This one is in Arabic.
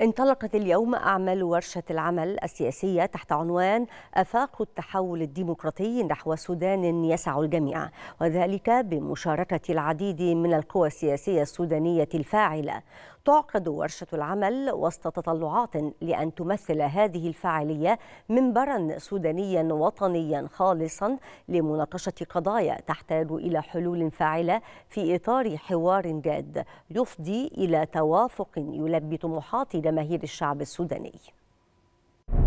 انطلقت اليوم أعمال ورشة العمل السياسية تحت عنوان أفاق التحول الديمقراطي نحو سودان يسع الجميع وذلك بمشاركة العديد من القوى السياسية السودانية الفاعلة تعقد ورشة العمل وسط تطلعات لأن تمثل هذه الفاعلية منبرا سودانيا وطنيا خالصا لمناقشة قضايا تحتاج إلى حلول فاعلة في إطار حوار جاد يفضي إلى توافق يلبي طموحات جماهير الشعب السوداني